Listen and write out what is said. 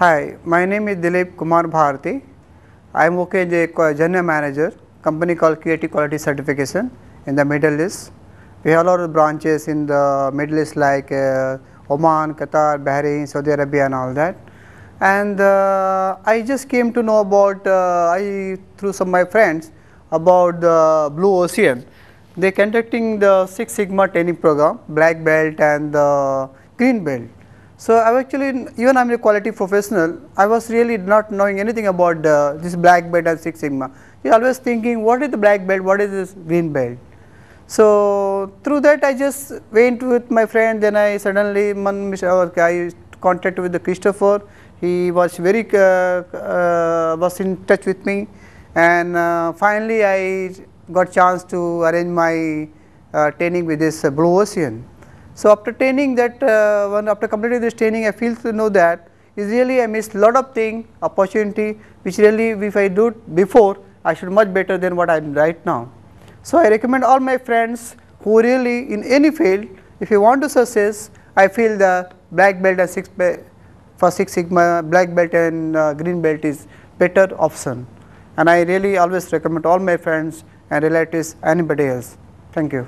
Hi, my name is Dilip Kumar Bharti. I am working as a general manager, company called QAT Quality Certification in the Middle East. We have a lot of branches in the Middle East like uh, Oman, Qatar, Bahrain, Saudi Arabia and all that. And uh, I just came to know about, uh, I through some of my friends, about the Blue Ocean. They are conducting the Six Sigma training program, black belt and the uh, green belt. So I actually, even I'm a quality professional, I was really not knowing anything about uh, this black belt and Six Sigma. You're always thinking, what is the black belt, what is this green belt? So through that I just went with my friend, then I suddenly, I contacted with the Christopher, he was very, uh, uh, was in touch with me and uh, finally I got chance to arrange my uh, training with this uh, Blue Ocean. So after training that uh, after completing this training I feel to know that is really I missed lot of thing opportunity which really if I do before I should much better than what I am right now. So I recommend all my friends who really in any field if you want to success I feel the black belt and six belt for six sigma black belt and uh, green belt is better option and I really always recommend all my friends and relatives anybody else. Thank you.